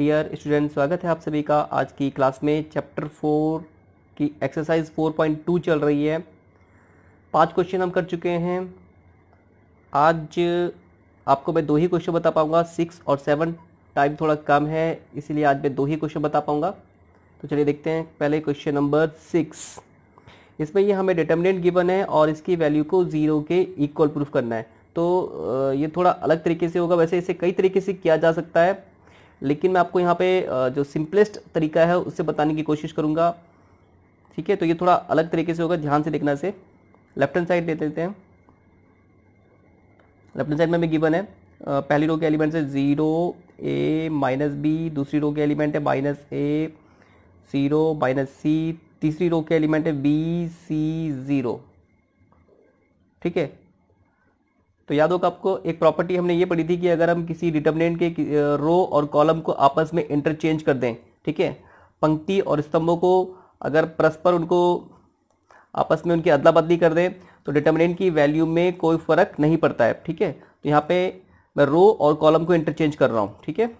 dear student स्वागत है आप सभी का आज की क्लास में चैप्टर फोर की एक्सरसाइज फोर पॉइंट टू चल रही है पांच क्वेश्चन हम कर चुके हैं आज आपको मैं दो ही क्वेश्चन बता पाऊंगा सिक्स और सेवन टाइम थोड़ा कम है इसीलिए आज मैं दो ही क्वेश्चन बता पाऊंगा तो चलिए देखते हैं पहले क्वेश्चन नंबर सिक्स इसमें ये हमें डिटर्मिनेंट गिवन है और इसकी वैल्यू को ज़ीरो के इक्वल प्रूफ करना है तो ये थोड़ा अलग तरीके से होगा वैसे इसे कई तरीके से किया जा सकता है लेकिन मैं आपको यहाँ पे जो सिंपलेस्ट तरीका है उससे बताने की कोशिश करूँगा ठीक है तो ये थोड़ा अलग तरीके से होगा ध्यान से देखना से लेफ्ट हैंड साइड ले लेते हैं लेफ्ट हैंड साइड में भी गिवन है पहली रो के एलिमेंट है ज़ीरो ए माइनस बी दूसरी रो के एलिमेंट है minus A zero minus C तीसरी रो के एलिमेंट है बी सी ज़ीरो ठीक है तो याद होगा आपको एक प्रॉपर्टी हमने ये पढ़ी थी कि अगर हम किसी डिटर्मिनेंट के रो और कॉलम को आपस में इंटरचेंज कर दें ठीक है पंक्ति और स्तंभों को अगर परस्पर उनको आपस में उनकी अदला बदली कर दें तो डिटर्मिनेंट की वैल्यू में कोई फ़र्क नहीं पड़ता है ठीक है तो यहाँ पे मैं रो और कॉलम को इंटरचेंज कर रहा हूँ ठीक है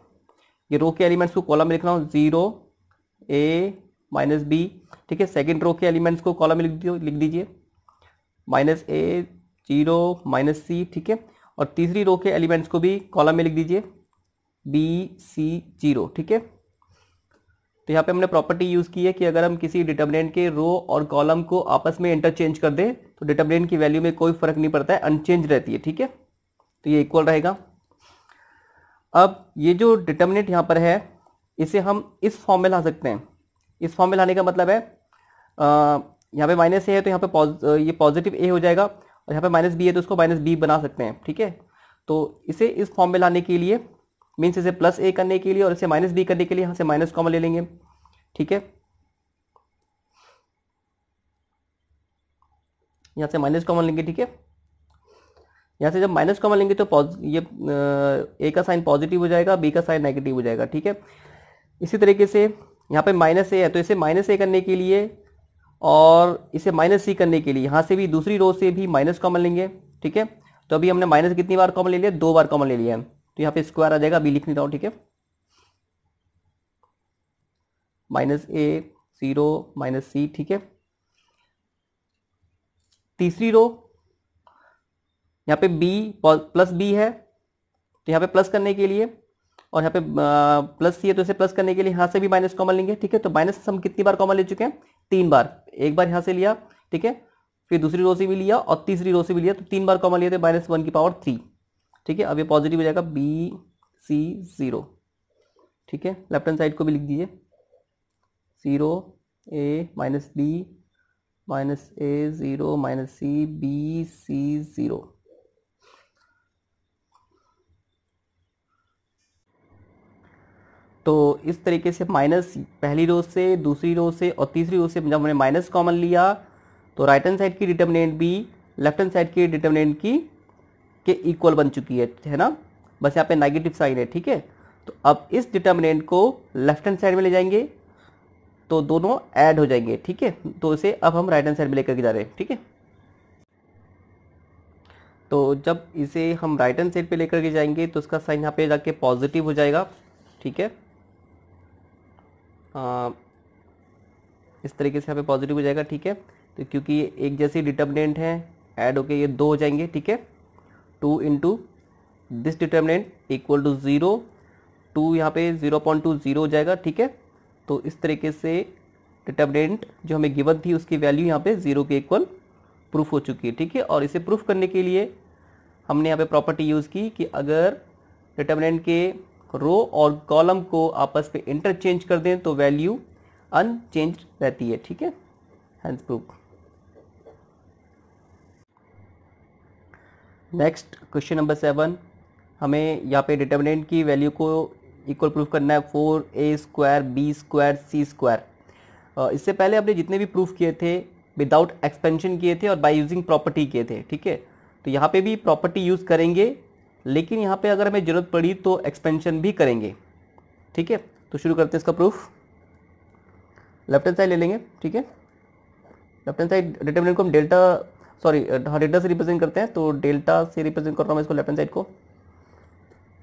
ये रो के एलिमेंट्स को कॉलम में लिख रहा हूँ ज़ीरो ए माइनस बी ठीक है सेकेंड रो के एलिमेंट्स को कॉलम में लिख लिख दीजिए minus A zero minus C ठीक है और तीसरी रो के एलिमेंट्स को भी कॉलम में लिख दीजिए बी सी जीरो ठीक है तो यहाँ पे हमने प्रॉपर्टी यूज़ की है कि अगर हम किसी डिटर्मिनेंट के रो और कॉलम को आपस में इंटरचेंज कर दें तो डिटर्मिनेंट की वैल्यू में कोई फर्क नहीं पड़ता है अनचेंज रहती है ठीक है तो ये इक्वल रहेगा अब ये जो डिटर्मिनेंट यहाँ पर है इसे हम इस फॉर्म में ला सकते हैं इस फॉर्म में लाने का मतलब है यहाँ पे माइनस ए है तो यहाँ पे पॉज, ये पॉजिटिव ए हो जाएगा और यहाँ पे माइनस बी है तो उसको माइनस बी बना सकते हैं ठीक है तो इसे इस फॉर्म में लाने के लिए मीन्स इसे प्लस ए करने के लिए और इसे माइनस बी करने के लिए यहाँ से माइनस कॉमन ले लेंगे ठीक है यहाँ से माइनस कॉमन लेंगे ठीक है यहाँ से जब माइनस कॉमन लेंगे तो ये ए का साइन पॉजिटिव हो जाएगा बी का साइन नेगेटिव हो जाएगा ठीक है इसी तरीके से यहाँ पे माइनस ए है तो इसे माइनस ए करने के लिए और इसे माइनस सी करने के लिए यहाँ से भी दूसरी रो से भी माइनस कॉमन लेंगे ठीक है तो अभी हमने माइनस कितनी बार कॉमन ले लिया दो बार कॉमन ले लिया है तो यहाँ पे स्क्वायर आ जाएगा अभी लिख लेता हूँ ठीक है minus A zero minus C ठीक है तीसरी रो यहाँ पे बी प्लस बी है तो यहाँ पे प्लस करने के लिए और यहाँ पे प्लस सी है तो इसे प्लस करने के लिए यहाँ से भी माइनस कॉमन लेंगे ठीक है तो माइनस हम कितनी बार कॉमन ले चुके हैं तीन बार एक बार यहां से लिया ठीक है फिर दूसरी रो से भी लिया और तीसरी रो से भी लिया तो तीन बार कॉमन लिए थे माइनस वन की पावर थ्री ठीक है अब ये पॉजिटिव हो जाएगा बी सी ज़ीरो ठीक है लेफ्ट हैंड साइड को भी लिख दीजिए zero A minus B minus A zero minus C B C zero तो इस तरीके से माइनस पहली रोज से दूसरी रोज से और तीसरी रोज से जब हमने माइनस कॉमन लिया तो राइट हैंड साइड की डिटर्मिनेंट भी लेफ्ट हैंड साइड की डिटर्मिनेंट की के इक्वल बन चुकी है है ना बस यहाँ पे नेगेटिव साइन है ठीक है तो अब इस डिटर्मिनेंट को लेफ्ट हैंड साइड में ले जाएंगे तो दोनों ऐड हो जाएंगे ठीक है तो इसे अब हम राइट हैंड साइड में लेकर के जा रहे हैं ठीक है तो जब इसे हम राइट हैंड साइड पे लेकर के जाएंगे तो उसका साइन यहाँ पे जाके पॉजिटिव हो जाएगा ठीक है इस तरीके से यहाँ पे पॉजिटिव हो जाएगा ठीक है तो क्योंकि ये एक जैसे डिटर्मिनेंट है ऐड होके ये दो हो जाएंगे ठीक है two into this determinant equal to zero two यहाँ पे ज़ीरो पॉइंट टू ज़ीरो हो जाएगा ठीक है तो इस तरीके से डिटर्मिनेंट जो हमें गिवन थी उसकी वैल्यू यहाँ पे ज़ीरो के इक्वल प्रूफ हो चुकी है ठीक है और इसे प्रूफ करने के लिए हमने यहाँ पे प्रॉपर्टी यूज़ की कि अगर डिटर्मिनेंट के रो और कॉलम को आपस में इंटरचेंज कर दें तो वैल्यू अनचेंज रहती है ठीक है हैंस बुक नेक्स्ट क्वेश्चन नंबर सेवन हमें यहाँ पे डिटर्मिनेंट की वैल्यू को इक्वल प्रूफ करना है four A square B square C square इससे पहले आपने जितने भी प्रूफ किए थे विदाउट एक्सपेंशन किए थे और बाय यूजिंग प्रॉपर्टी किए थे ठीक है तो यहाँ पे भी प्रॉपर्टी यूज़ करेंगे लेकिन यहाँ पे अगर हमें ज़रूरत पड़ी तो एक्सपेंशन भी करेंगे ठीक है तो शुरू करते हैं इसका प्रूफ लेफ्ट हैंड साइड ले लेंगे ठीक है लेफ्ट हैंड साइड डिटर्मिनेंट को हम डेल्टा सॉरी हाँ डेल्टा से रिप्रेजेंट करते हैं तो डेल्टा से रिप्रेजेंट कर रहा हूँ मैं इसको लेफ्ट हैंड साइड को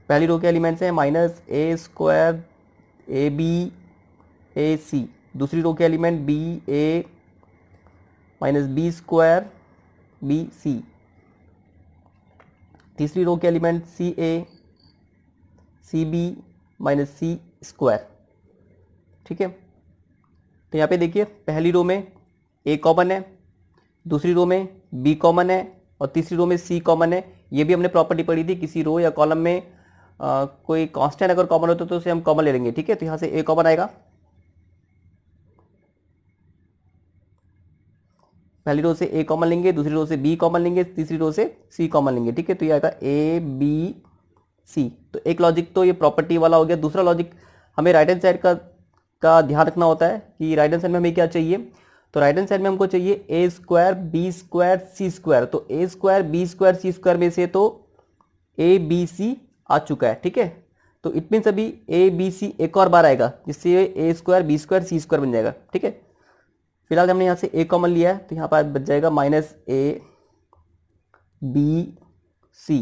पहली रो के एलिमेंट्स हैं minus A square A B A C दूसरी रो के element B A minus B square B C तीसरी रो के element C A C B minus C square ठीक है तो यहाँ पे देखिए पहली रो में ए कॉमन है दूसरी रो में बी कॉमन है और तीसरी रो में सी कॉमन है ये भी हमने प्रॉपर्टी पढ़ी थी किसी रो या कॉलम में आ, कोई कांस्टेंट अगर कॉमन होता है तो उसे हम कॉमन ले लेंगे ठीक है तो यहाँ से ए कॉमन आएगा पहली रो से ए कॉमन लेंगे दूसरी रो से बी कॉमन लेंगे तीसरी रो से सी कॉमन लेंगे ठीक है तो ये आएगा ए बी सी तो एक लॉजिक तो ये प्रॉपर्टी वाला हो गया दूसरा लॉजिक हमें राइट हैंड साइड का का ध्यान रखना होता है कि राइट हैंड साइड में हमें क्या चाहिए तो राइट हैंड साइड में हमको चाहिए A square B square C square तो A square B square C square में से तो ए बी सी आ चुका है ठीक है तो इट मीन्स अभी ए बी सी एक और बार आएगा जिससे A square B square C square बन जाएगा ठीक है फिलहाल हमने यहाँ से ए कॉमन लिया है तो यहाँ पर बच जाएगा minus A B C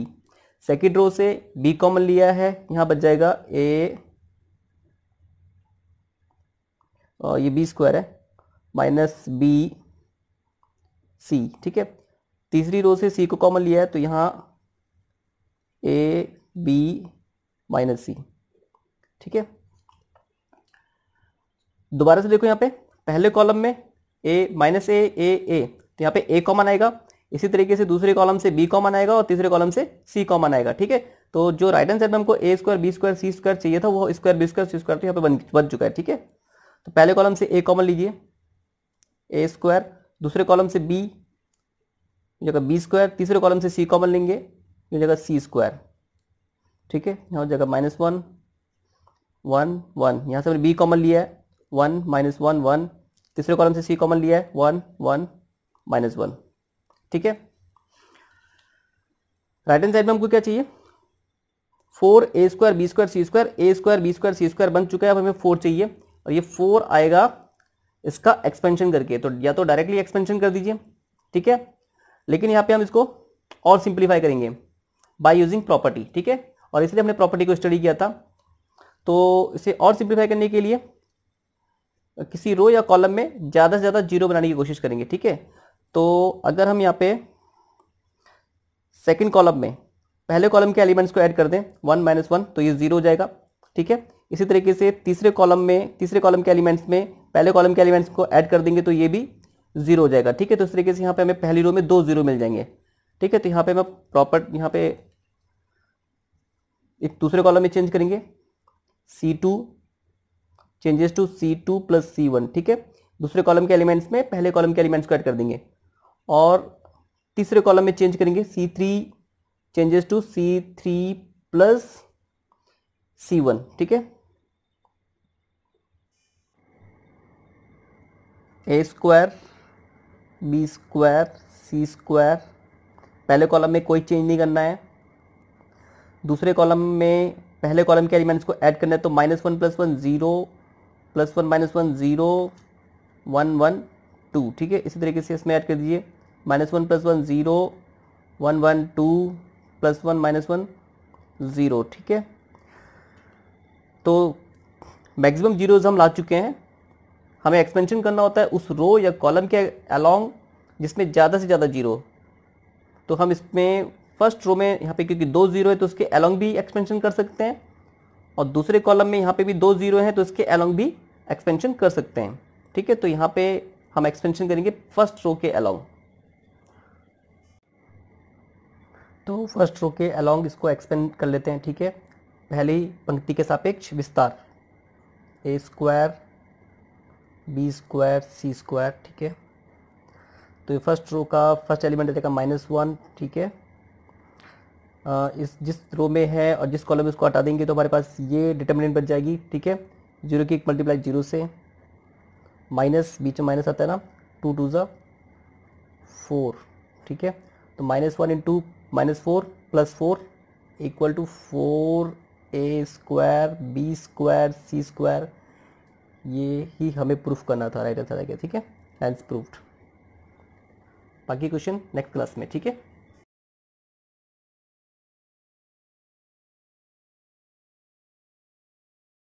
second row से बी कॉमन लिया है यहाँ बच जाएगा ए और ये बी स्क्वायर है माइनस बी सी ठीक है तीसरी रो से सी को कॉमन लिया है तो यहाँ ए बी माइनस सी ठीक है दोबारा से देखो यहाँ पे पहले कॉलम में ए माइनस ए ए ए तो यहाँ पे ए कॉमन आएगा इसी तरीके से दूसरे कॉलम से बी कॉमन आएगा और तीसरे कॉलम से सी कॉमन आएगा ठीक है तो जो राइट हैंड साइड में हमको A square B square C square चाहिए था वो square B square C square तो यहाँ पे बन बन चुका है ठीक है तो पहले कॉलम से ए कॉमन लीजिए ए स्क्वायर दूसरे कॉलम से बी जगह बी स्क्वायर तीसरे कॉलम से सी कॉमन लेंगे ये जगह सी स्क्वायर ठीक है यहाँ जगह माइनस वन वन वन यहाँ से हमने बी कॉमन लिया है वन माइनस वन वन तीसरे कॉलम से सी कॉमन लिया है वन वन माइनस वन ठीक है राइट हैंड साइड में हमको क्या चाहिए four A square B square C square A square B square C square बन चुका है अब हमें फोर चाहिए और ये फोर आएगा इसका एक्सपेंशन करके तो या तो डायरेक्टली एक्सपेंशन कर दीजिए ठीक है लेकिन यहाँ पे हम इसको और सिंप्लीफाई करेंगे बाय यूजिंग प्रॉपर्टी ठीक है और इसलिए हमने प्रॉपर्टी को स्टडी किया था तो इसे और सिंप्लीफाई करने के लिए किसी रो या कॉलम में ज़्यादा से ज़्यादा जीरो बनाने की कोशिश करेंगे ठीक है तो अगर हम यहाँ पे सेकंड कॉलम में पहले कॉलम के एलिमेंट्स को ऐड कर दें वन माइनस वन तो ये ज़ीरो हो जाएगा ठीक है इसी तरीके से तीसरे कॉलम में तीसरे कॉलम के एलिमेंट्स में पहले कॉलम के एलिमेंट्स को ऐड कर देंगे तो ये भी ज़ीरो हो जाएगा ठीक है तो इस तरीके से यहाँ पे हमें पहली रो में दो ज़ीरो मिल जाएंगे ठीक है तो यहाँ पर हम प्रॉपर यहाँ पे एक दूसरे कॉलम में चेंज करेंगे C two changes to C two plus C one ठीक है दूसरे कॉलम के एलिमेंट्स में पहले कॉलम के एलिमेंट्स को ऐड कर देंगे और तीसरे कॉलम में चेंज करेंगे C three changes to C three plus C one ठीक है A square B square C square पहले कॉलम में कोई चेंज नहीं करना है दूसरे कॉलम में पहले कॉलम के एलिमेंट्स को ऐड करना है तो minus one plus one zero plus one minus one zero one one two ठीक है इसी तरीके से इसमें ऐड कर दीजिए minus one plus one zero one one two plus one minus one zero ठीक है तो मैक्सिमम जीरोज़ हम ला चुके हैं हमें एक्सपेंशन करना होता है उस रो या कॉलम के अलॉन्ग जिसमें ज़्यादा से ज़्यादा जीरो तो हम इसमें फर्स्ट रो में यहाँ पे क्योंकि दो जीरो है तो उसके अलॉन्ग भी एक्सपेंशन कर सकते हैं और दूसरे कॉलम में यहाँ पे भी दो जीरो हैं तो इसके अलॉन्ग भी एक्सपेंशन कर सकते हैं ठीक है तो यहाँ पे हम एक्सपेंशन करेंगे फर्स्ट रो के अलोंग तो फर्स्ट रो के अलोंग इसको एक्सपेंड कर लेते हैं ठीक है पहली पंक्ति के सापेक्ष विस्तार A square B square C square ठीक है तो ये फर्स्ट रो का फर्स्ट एलिमेंट रहेगा माइनस वन ठीक है इस जिस रो में है और जिस कॉलम में इसको हटा देंगे तो हमारे पास ये डिटर्मिनेंट बच जाएगी ठीक है जीरो की एक मल्टीप्लाई जीरो से माइनस बीच में माइनस आता है ना टू टू ज़ा फोर ठीक है तो minus one in two minus four plus four equal to four A square B square C square ये ही हमें प्रूफ करना था राइट आंसर आ गया ठीक है हैंड्स प्रूफ्ड बाकी क्वेश्चन नेक्स्ट क्लास में ठीक है